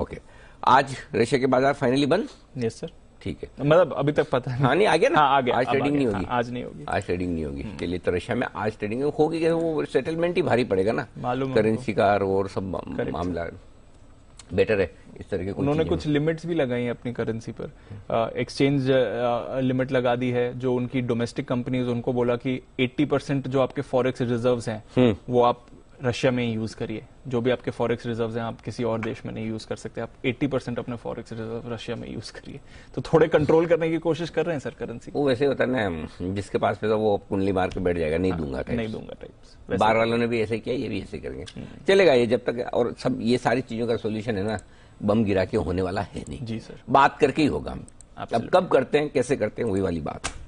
Okay आज Russia के बाजार फाइनली बंद यस सर ठीक है मतलब अभी तक पता नहीं हाँ, नहीं आगे ना हाँ, आगे आज ट्रेडिंग नहीं हाँ, होगी आज नहीं होगी आज ट्रेडिंग नहीं होगी हम्म। लिए तो रशिया में आज ट्रेडिंग होगी वो सेटलमेंट ही भारी पड़ेगा ना मालूम करेंसी का और सब मामला बेटर है इस तरह के उन्होंने कुछ लिमिट्स भी लगाई है अपनी करेंसी पर एक्सचेंज हम्म। लिमिट लगा दी है जो उनकी डोमेस्टिक कंपनीज उनको बोला कि 80 परसेंट जो आपके फॉरेक्स रिजर्व्स हैं हम्म। वो आप रशिया में ही यूज करिए जो भी आपके फॉरेक्स रिजर्व हैं आप किसी और देश में नहीं यूज कर सकते आप 80 परसेंट अपने फॉरेक्स रिजर्व रशिया में यूज करिए तो थोड़े कंट्रोल करने की कोशिश कर रहे हैं सर करेंसी वो वैसे होता है ना जिसके पास पैसा वो कुंडली मार के बैठ जाएगा नहीं हाँ, दूंगा नहीं दूंगा टाइप्स बाहर वालों ने भी ऐसे किया ये भी ऐसे करेंगे हम्म। चलेगा ये जब तक और सब ये सारी चीजों का सोल्यूशन है ना बम गिरा के होने वाला है नहीं जी सर बात करके ही होगा अब कब करते हैं कैसे करते हैं वही वाली बात